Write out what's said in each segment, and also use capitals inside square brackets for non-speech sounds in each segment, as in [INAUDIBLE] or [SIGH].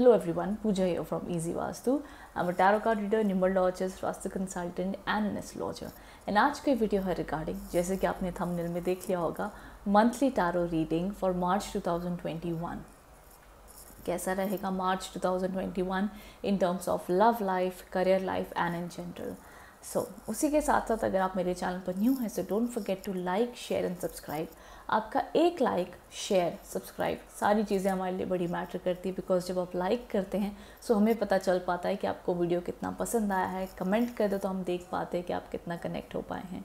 hello everyone Pooja here from easy Vastu I am a tarot card reader numerologist स्वास्थ्य consultant and an as astrologer and आज के video है regarding जैसे कि आपने थंबनेल में देख लिया होगा monthly tarot reading for March 2021 कैसा रहेगा March 2021 in terms of love life career life and in general so so, उसी के साथ साथ अगर आप मेरे चैनल पर न्यू हैं so don't forget to like share and subscribe आपका एक लाइक शेयर सब्सक्राइब सारी चीज़ें हमारे लिए बड़ी मैटर करती है बिकॉज जब आप लाइक करते हैं सो हमें पता चल पाता है कि आपको वीडियो कितना पसंद आया है कमेंट कर दो तो हम देख पाते हैं कि आप कितना कनेक्ट हो पाए हैं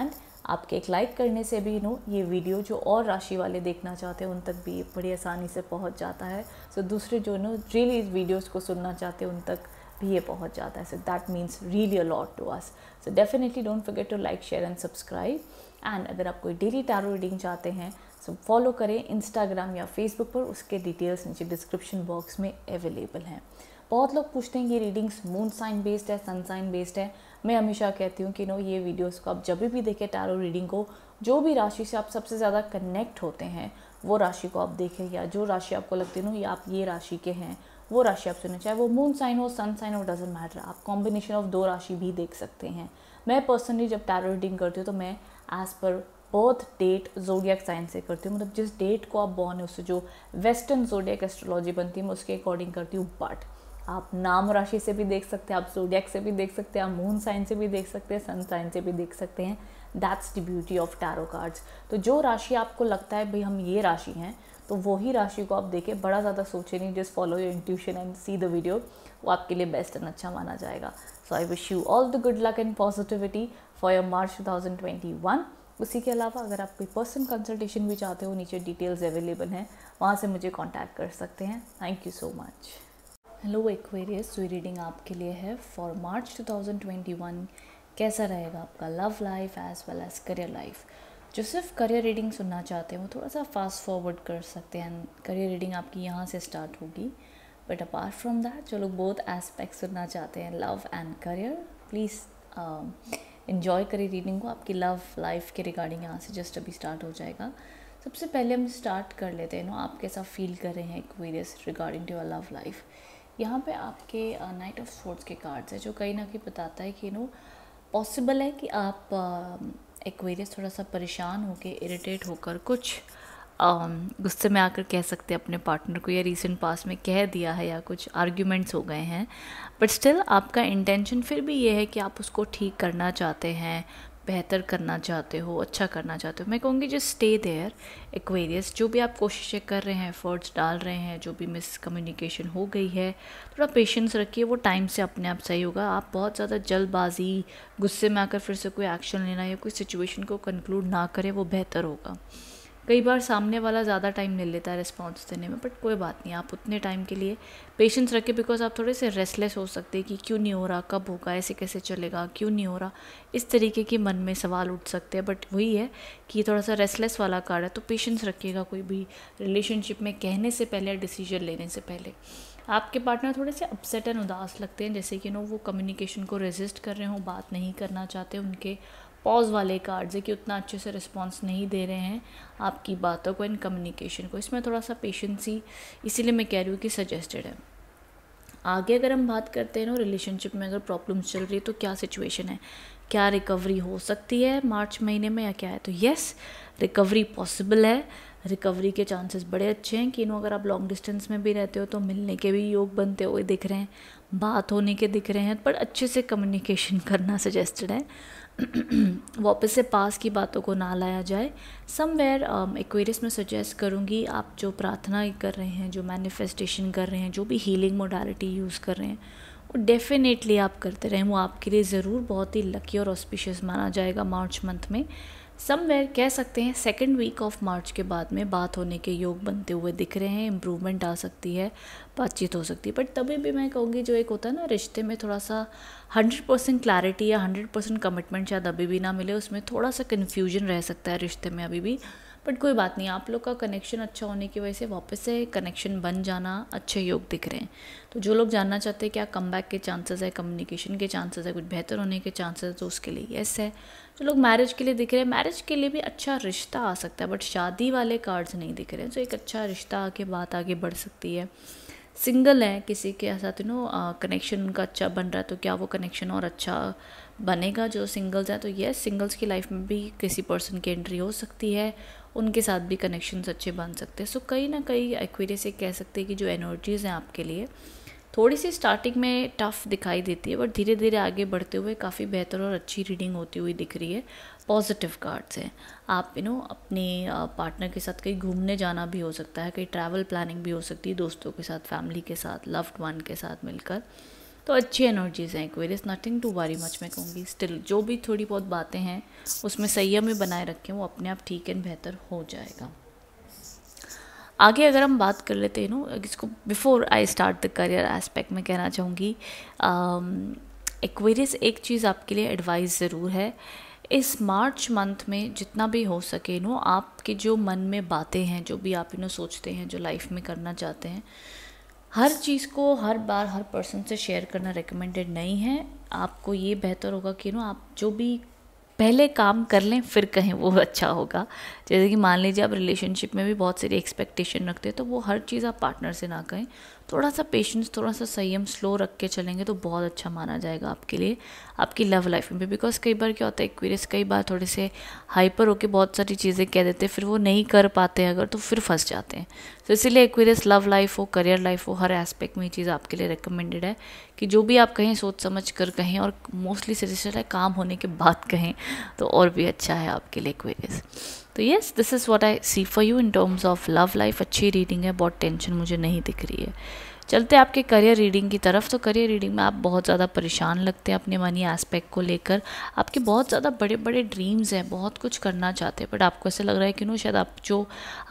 एंड आपके एक लाइक करने से भी नो ये वीडियो जो और राशि वाले देखना चाहते हैं उन तक भी बड़ी आसानी से पहुँच जाता है सो so, दूसरे जो नो रियली वीडियोज़ को सुनना चाहते हैं उन तक भी ये पहुँच जाता है so that means really a lot to us so definitely don't forget to like share and subscribe and अगर आप कोई डेली टैरो रीडिंग चाहते हैं सो so फॉलो करें इंस्टाग्राम या फेसबुक पर उसके डिटेल्स नीचे डिस्क्रिप्शन बॉक्स में अवेलेबल हैं बहुत लोग पूछते हैं ये रीडिंग्स मून साइन बेस्ड है सन साइन बेस्ड है मैं हमेशा कहती हूँ कि नो ये वीडियोस को आप जब भी देखें टैरो रीडिंग को जो भी राशि से आप सबसे ज़्यादा कनेक्ट होते हैं वो राशि को आप देखें या जो राशि आपको लगती है नो ये आप ये राशि के हैं वो राशि आप चुने चाहे वो मून साइन हो सन साइन हो डजेंट मैटर आप कॉम्बिनेशन ऑफ दो राशि भी देख सकते हैं मैं पर्सनली जब टैरो रीडिंग करती हूँ तो मैं as per birth date zodiac sign से करती हूँ मतलब जिस डेट को आप बॉर्न है उससे जो वेस्टर्न जोडियक एस्ट्रोलॉजी बनती है मैं उसके अकॉर्डिंग करती हूँ बट आप नाम राशि से भी देख सकते हैं आप जोडियक से भी देख सकते हैं आप मून साइन से भी देख सकते हैं सन साइन से भी देख सकते हैं that's the beauty of tarot cards तो जो राशि आपको लगता है भाई हम ये राशि हैं तो वही राशि को आप देखें बड़ा ज़्यादा सोचे नहीं just follow your intuition and see the video वो आपके लिए बेस्ट एंड अच्छा माना जाएगा so I wish you all the good luck and positivity for your March too उसी के अलावा अगर आप कोई पर्सनल कंसल्टेशन भी चाहते हो नीचे डिटेल्स अवेलेबल हैं वहाँ से मुझे कॉन्टैक्ट कर सकते हैं thank you so much hello Aquarius ये रीडिंग आपके लिए है फॉर मार्च 2021 कैसा रहेगा आपका love life as well as career life जो सिर्फ करियर रीडिंग सुनना चाहते हैं वो थोड़ा सा फास्ट फॉरवर्ड कर सकते हैं करियर रीडिंग आपकी यहाँ से स्टार्ट होगी बट अपार्ट फ्रॉम दैट जो लोग बहुत एस्पेक्ट सुनना चाहते हैं love and career please enjoy career reading को आपकी लव लाइफ के रिगार्डिंग यहाँ से जस्ट अभी स्टार्ट हो जाएगा सबसे पहले हम स्टार्ट कर लेते हैं नो आप कैसा फील कर रहे हैं Aquarius regarding to love life यहाँ पे आपके नाइट ऑफ स्पोर्ट्स के कार्ड्स है जो कहीं ना कहीं बताता है कि नो पॉसिबल है कि आप um, एक्वेरियस थोड़ा सा परेशान होकर इरिटेट होकर कुछ गुस्से में आकर कह सकते हैं अपने पार्टनर को या रिसेंट पास में कह दिया है या कुछ आर्ग्यूमेंट्स हो गए हैं बट स्टिल आपका इंटेंशन फिर भी ये है कि आप उसको ठीक करना चाहते हैं बेहतर करना चाहते हो अच्छा करना चाहते हो मैं कहूँगी जस्ट स्टे देयर एक्वेरियस जो भी आप कोशिशें कर रहे हैं एफर्ट्स डाल रहे हैं जो भी मिस कम्युनिकेशन हो गई है थोड़ा पेशेंस रखिए वो टाइम से अपने आप सही होगा आप बहुत ज़्यादा जल्दबाजी गुस्से में आकर फिर से कोई एक्शन लेना या कोई सिचुएशन को कंक्लूड ना करें वो बेहतर होगा कई बार सामने वाला ज़्यादा टाइम ले लेता है रिस्पॉन्स देने में बट कोई बात नहीं आप उतने टाइम के लिए पेशेंस रखें बिकॉज आप थोड़े से रेस्टलेस हो सकते हैं कि क्यों नहीं हो रहा कब होगा ऐसे कैसे चलेगा क्यों नहीं हो रहा इस तरीके के मन में सवाल उठ सकते हैं बट वही है कि थोड़ा सा रेस्टलेस वाला कार्ड है तो पेशेंस रखिएगा कोई भी रिलेशनशिप में कहने से पहले या डिसीजन लेने से पहले आपके पार्टनर थोड़े से अपसेट एंड उदास लगते हैं जैसे कि नो वो कम्युनिकेशन को रेजिस्ट कर रहे हों बात नहीं करना चाहते उनके पॉज वाले कार्ड्स है कि उतना अच्छे से रिस्पॉन्स नहीं दे रहे हैं आपकी बातों को एंड कम्युनिकेशन को इसमें थोड़ा सा पेशेंसी इसीलिए मैं कह रही हूँ कि सजेस्टेड है आगे अगर हम बात करते हैं ना रिलेशनशिप में अगर प्रॉब्लम्स चल रही है तो क्या सिचुएशन है क्या रिकवरी हो सकती है मार्च महीने में या क्या है तो यस रिकवरी पॉसिबल है रिकवरी के चांसेस बड़े अच्छे हैं कि इन अगर आप लॉन्ग डिस्टेंस में भी रहते हो तो मिलने के भी योग बनते हुए दिख रहे हैं बात होने के दिख रहे हैं पर अच्छे से कम्युनिकेशन [LAUGHS] करना सजेस्टेड है वापस से पास की बातों को ना लाया जाए समवेयर एक्वेरियस um, में सजेस्ट करूँगी आप जो प्रार्थना कर रहे हैं जो मैनिफेस्टेशन कर रहे हैं जो भी हीलिंग मोडालिटी यूज़ कर रहे हैं वो डेफिनेटली आप करते रहें वो आपके लिए ज़रूर बहुत ही लकी और ऑस्पिशियस माना जाएगा मार्च मंथ में समवेयर कह सकते हैं सेकेंड वीक ऑफ मार्च के बाद में बात होने के योग बनते हुए दिख रहे हैं इम्प्रूवमेंट आ सकती है बातचीत हो सकती है बट तभी भी मैं कहूँगी जो एक होता है ना रिश्ते में थोड़ा सा हंड्रेड परसेंट क्लैरिटी या हंड्रेड परसेंट कमिटमेंट शायद अभी भी ना मिले उसमें थोड़ा सा कन्फ्यूजन रह सकता है रिश्ते में अभी भी बट कोई बात नहीं आप लोग का कनेक्शन अच्छा होने की वजह से वापस से कनेक्शन बन जाना अच्छे योग दिख रहे हैं तो जो लोग जानना चाहते हैं क्या कम बैक के चांसेस है कम्युनिकेशन के चांसेस है कुछ बेहतर होने के चांसेस है तो उसके लिए येस है जो लोग मैरिज के लिए दिख रहे हैं मैरिज के लिए भी अच्छा रिश्ता आ सकता है बट शादी वाले कार्ड्स नहीं दिख रहे हैं तो एक अच्छा रिश्ता आके बात आगे बढ़ सकती है सिंगल हैं किसी के साथ यू तो नो कनेक्शन उनका अच्छा बन रहा है तो क्या वो कनेक्शन और अच्छा बनेगा जो सिंगल्स हैं तो ये सिंगल्स की लाइफ में भी किसी पर्सन की एंट्री हो सकती है उनके साथ भी कनेक्शन अच्छे बन सकते हैं सो कहीं ना कहीं एक्वेरियस ये कह सकते हैं कि जो एनर्जीज़ हैं आपके लिए थोड़ी सी स्टार्टिंग में टफ़ दिखाई देती है बट धीरे धीरे आगे बढ़ते हुए काफ़ी बेहतर और अच्छी रीडिंग होती हुई दिख रही है पॉजिटिव कार्ड्स हैं आप यू नो अपने पार्टनर के साथ कहीं घूमने जाना भी हो सकता है कहीं ट्रैवल प्लानिंग भी हो सकती है दोस्तों के साथ फैमिली के साथ लव्ड वन के साथ मिलकर तो अच्छी एनर्जीज हैं Aquarius nothing to worry much मैं कहूँगी स्टिल जो भी थोड़ी बहुत बातें हैं उसमें संयम में बनाए रखें वो अपने आप ठीक एंड बेहतर हो जाएगा आगे अगर हम बात कर लेते हैं ना इसको before I start the career aspect में कहना चाहूँगी एक्वेरियस um, एक चीज़ आपके लिए एडवाइस ज़रूर है इस मार्च मंथ में जितना भी हो सके नो आपके जो मन में बातें हैं जो भी आप इन सोचते हैं जो लाइफ में करना चाहते हैं हर चीज़ को हर बार हर पर्सन से शेयर करना रिकमेंडेड नहीं है आपको ये बेहतर होगा कि नो आप जो भी पहले काम कर लें फिर कहें वो अच्छा होगा जैसे कि मान लीजिए आप रिलेशनशिप में भी बहुत सारी एक्सपेक्टेशन रखते हैं तो वो हर चीज़ आप पार्टनर से ना कहें थोड़ा सा पेशेंस थोड़ा सा संयम स्लो रख के चलेंगे तो बहुत अच्छा माना जाएगा आपके लिए आपकी लव लाइफ में भी बिकॉज कई बार क्या होता है एक्वेरियस कई बार थोड़े से हाइपर होके बहुत सारी चीज़ें कह देते हैं फिर वो नहीं कर पाते अगर तो फिर फंस जाते हैं तो इसीलिए एक्वेरियस लव लाइफ हो करियर लाइफ हो हर एस्पेक्ट में ये चीज़ आपके लिए रिकमेंडेड है कि जो भी आप कहें सोच समझ कर कहें और मोस्टली सजेशन है काम होने के बाद कहें तो और भी अच्छा है आपके लिए एक्वेरियस तो yes this is what I see for you in terms of love life अच्छी रीडिंग है बहुत टेंशन मुझे नहीं दिख रही है चलते आपके करियर रीडिंग की तरफ तो करियर रीडिंग में आप बहुत ज़्यादा परेशान लगते हैं अपने मनी एस्पेक्ट को लेकर आपके बहुत ज़्यादा बड़े बड़े ड्रीम्स हैं बहुत कुछ करना चाहते हैं बट आपको ऐसा लग रहा है कि नो शायद आप जो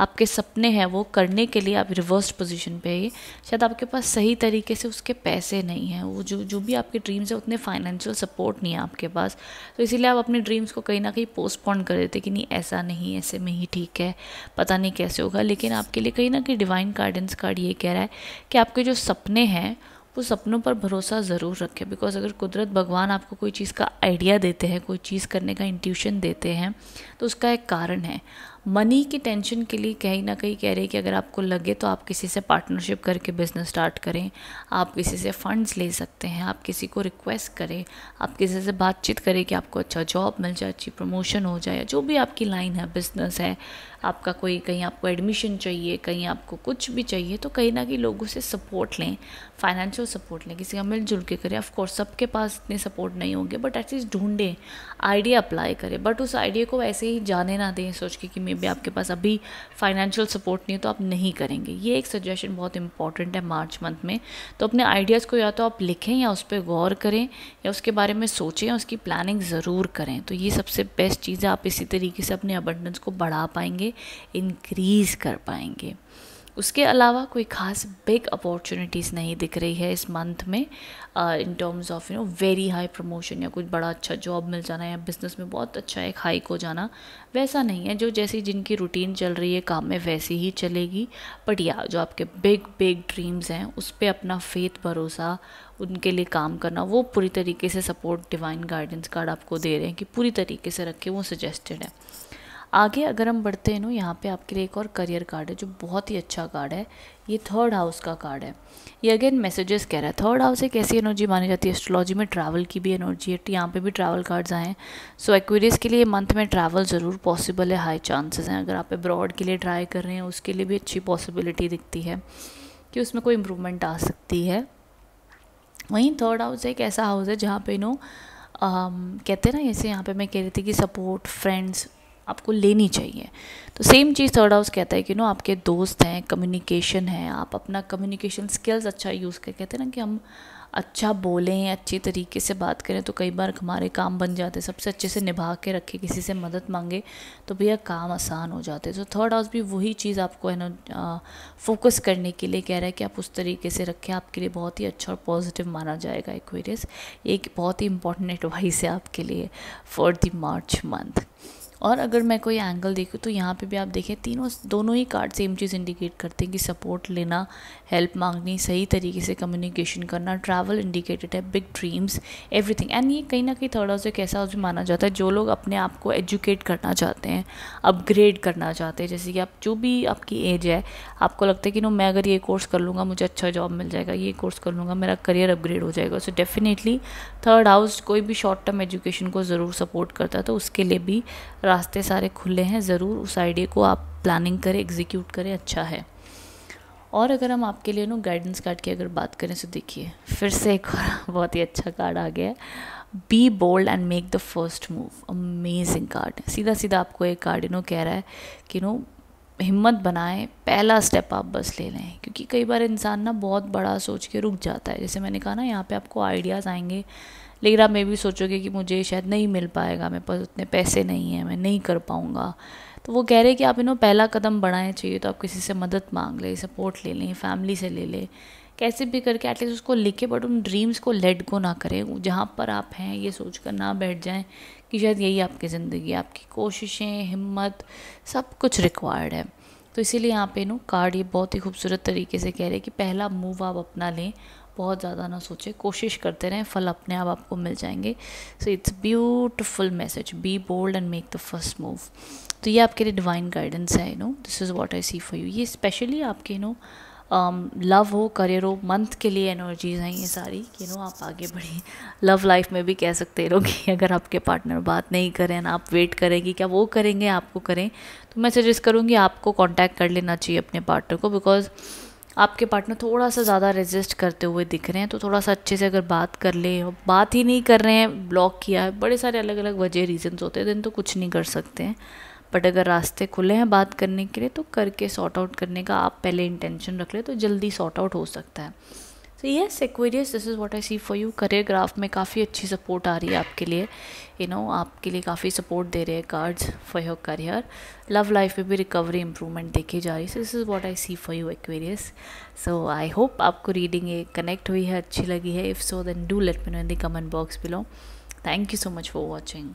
आपके सपने हैं वो करने के लिए आप रिवर्स पोजिशन पर है शायद आपके पास सही तरीके से उसके पैसे नहीं हैं वो जो जो भी आपके ड्रीम्स हैं उतने फाइनेंशियल सपोर्ट नहीं है आपके पास तो इसीलिए आप अपने ड्रीम्स को कहीं ना कहीं पोस्टपोन कर देते कि नहीं ऐसा नहीं ऐसे में ही ठीक है पता नहीं कैसे होगा लेकिन आपके लिए कहीं ना कहीं डिवाइन गाइडेंस कार्ड ये कह रहा है कि आपके आपके जो सपने हैं वो सपनों पर भरोसा ज़रूर रखें बिकॉज अगर कुदरत भगवान आपको कोई चीज़ का आइडिया देते हैं कोई चीज़ करने का इंट्यूशन देते हैं तो उसका एक कारण है मनी की टेंशन के लिए कहीं ना कहीं कह रहे कि अगर आपको लगे तो आप किसी से पार्टनरशिप करके बिज़नेस स्टार्ट करें आप किसी से फंड्स ले सकते हैं आप किसी को रिक्वेस्ट करें आप किसी से बातचीत करें कि आपको अच्छा जॉब मिल जाए अच्छी प्रमोशन हो जाए जो भी आपकी लाइन है बिज़नेस है आपका कोई कहीं आपको एडमिशन चाहिए कहीं आपको कुछ भी चाहिए तो कहीं ना कहीं लोगों से सपोर्ट लें फाइनेंशियल सपोर्ट लें किसी का मिलजुल के करें ऑफकोर्स सबके पास इतने सपोर्ट नहीं होंगे बट एटलीस्ट ढूंढें आइडिया अप्लाई करें बट उस आइडिया को ऐसे ही जाने ना दें सोच के कि मे बी आपके पास अभी फाइनेंशियल सपोर्ट नहीं है तो आप नहीं करेंगे ये एक सजेशन बहुत इंपॉर्टेंट है मार्च मंथ में तो अपने आइडियाज़ को या तो आप लिखें या उस पर गौर करें या उसके बारे में सोचें या उसकी प्लानिंग ज़रूर करें तो ये सबसे बेस्ट चीज़ है आप इसी तरीके से अपने अबंडेंस को बढ़ा पाएंगे इनक्रीज़ कर पाएंगे उसके अलावा कोई खास बिग अपॉर्चुनिटीज़ नहीं दिख रही है इस मंथ में in terms of you know very high promotion या कुछ बड़ा अच्छा जॉब मिल जाना या बिजनेस में बहुत अच्छा एक हाइक हो जाना वैसा नहीं है जो जैसी जिनकी रूटीन चल रही है काम में वैसी ही चलेगी बट या जो आपके बिग बिग ड्रीम्स हैं उस पर अपना फेथ भरोसा उनके लिए काम करना वो पूरी तरीके से सपोर्ट डिवाइन गाइडेंस कार्ड आपको दे रहे हैं कि पूरी तरीके से रखें वो सजेस्टेड है आगे अगर हम बढ़ते हैं ना यहाँ पे आपके लिए एक और करियर कार्ड है जो बहुत ही अच्छा कार्ड है ये थर्ड हाउस का कार्ड है ये अगेन मैसेजेस कह रहा है थर्ड हाउस एक ऐसी एनर्जी मानी जाती है एस्ट्रोलॉजी में ट्रैवल की भी एनर्जी है यहाँ पे भी ट्रैवल कार्ड्स आए हैं सो एक्वेरियस के लिए मंथ में ट्रैवल ज़रूर पॉसिबल है हाई चांसेस हैं अगर आप अब्रॉड के लिए ट्राई कर रहे हैं उसके लिए भी अच्छी पॉसिबिलिटी दिखती है कि उसमें कोई इम्प्रूवमेंट आ सकती है वहीं थर्ड हाउस एक ऐसा हाउस है जहाँ पे नो कहते हैं ना जैसे यहाँ पे मैं कह रही थी कि सपोर्ट फ्रेंड्स आपको लेनी चाहिए तो सेम चीज़ थर्ड हाउस कहता है कि नो आपके दोस्त हैं कम्युनिकेशन है आप अपना कम्युनिकेशन स्किल्स अच्छा यूज़ कर कहते हैं ना कि हम अच्छा बोलें अच्छे तरीके से बात करें तो कई बार हमारे काम बन जाते सबसे अच्छे से निभा के रखें किसी से मदद मांगे तो भैया काम आसान हो जाते तो थर्ड हाउस भी वही चीज़ आपको है ना फोकस करने के लिए कह रहा है कि आप उस तरीके से रखें आपके लिए बहुत ही अच्छा और पॉजिटिव माना जाएगा एक्वेरियस एक बहुत ही इंपॉर्टेंट एडवाइस है आपके लिए फॉर दी मार्च मंथ और अगर मैं कोई एंगल देखूँ तो यहाँ पे भी आप देखें तीनों दोनों ही कार्ड सेम चीज़ इंडिकेट करते हैं कि सपोर्ट लेना हेल्प मांगनी सही तरीके से कम्युनिकेशन करना ट्रैवल इंडिकेटेड है बिग ड्रीम्स एवरीथिंग एंड ये कहीं ना कहीं थर्ड हाउस एक ऐसा हाउस भी माना जाता है जो लोग अपने आप को एजुकेट करना चाहते हैं अपग्रेड करना चाहते हैं जैसे कि आप जो भी आपकी एज है आपको लगता है कि नो मैं अगर ये कोर्स कर लूँगा मुझे अच्छा जॉब मिल जाएगा ये कोर्स कर लूँगा मेरा करियर अपग्रेड हो जाएगा सो डेफिनेटली थर्ड हाउस कोई भी शॉर्ट टर्म एजुकेशन को ज़रूर सपोर्ट करता है तो उसके लिए भी रास्ते सारे खुले हैं ज़रूर उस आइडिया को आप प्लानिंग करें एग्जीक्यूट करें अच्छा है और अगर हम आपके लिए ना गाइडेंस कार्ड की अगर बात करें तो देखिए फिर से एक और [LAUGHS] बहुत ही अच्छा कार्ड आ गया है be bold and make the first move amazing card सीधा सीधा आपको एक कार्ड नो कह रहा है कि नो हिम्मत बनाएं पहला स्टेप आप बस ले लें क्योंकि कई बार इंसान ना बहुत बड़ा सोच के रुक जाता है जैसे मैंने कहा ना यहाँ पे आपको आइडियाज़ आएंगे लेकिन आप मैं भी सोचोगे कि मुझे शायद नहीं मिल पाएगा मेरे पास उतने पैसे नहीं हैं मैं नहीं कर पाऊँगा तो वो कह रहे कि आप इन्हों पहला कदम बढ़ाएं चाहिए तो आप किसी से मदद मांग लें सपोर्ट ले लें फैमिली से ले लें कैसे भी करके एटलीस्ट उसको लिखे बट उन ड्रीम्स को लेट गो ना करें जहाँ पर आप हैं ये सोच कर ना बैठ जाएं कि शायद यही आपकी ज़िंदगी आपकी कोशिशें हिम्मत सब कुछ रिक्वायर्ड है तो इसीलिए यहाँ पे नो कार्ड ये बहुत ही खूबसूरत तरीके से कह रहे हैं कि पहला मूव आप अपना लें बहुत ज़्यादा ना सोचे कोशिश करते रहें फल अपने आप आपको मिल जाएंगे so it's beautiful message be bold and make the first move तो ये आपके लिए डिवाइन गाइडेंस है you know this is what I see for you ये स्पेशली आपके यू नो लव हो करियर हो मंथ के लिए एनर्जीज हैं ये सारी कि नो आप आगे बढ़िए लव लाइफ में भी कह सकते लोग कि अगर आपके पार्टनर बात नहीं करें ना आप वेट करेंगे क्या वो करेंगे आपको करें तो मैं सजेस्ट करूँगी आपको कॉन्टैक्ट कर लेना चाहिए अपने पार्टनर को बिकॉज आपके पार्टनर थोड़ा सा ज़्यादा रेजिस्ट करते हुए दिख रहे हैं तो थोड़ा सा अच्छे से अगर बात कर ले बात ही नहीं कर रहे हैं ब्लॉक किया है बड़े सारे अलग अलग वजह रीजंस होते हैं दिन तो कुछ नहीं कर सकते हैं बट अगर रास्ते खुले हैं बात करने के लिए तो करके सॉर्ट आउट करने का आप पहले इंटेंशन रख ले तो जल्दी सॉर्ट आउट हो सकता है तो yes Aquarius this is what I see for you career graph में काफ़ी अच्छी सपोर्ट आ रही है आपके लिए यू नो आपके लिए काफ़ी सपोर्ट दे रहे हैं cards for your career love life में भी रिकवरी इंप्रूवमेंट देखी जा रही है this is what I see for you Aquarius so I hope आपको रीडिंग ये कनेक्ट हुई है अच्छी लगी है if so then do let me know in the comment box below thank you so much for watching